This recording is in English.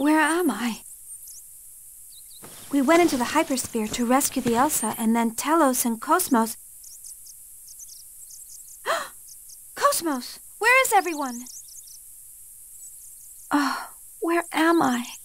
Where am I? We went into the hypersphere to rescue the Elsa and then Telos and Cosmos. Cosmos! Where is everyone? Oh, where am I?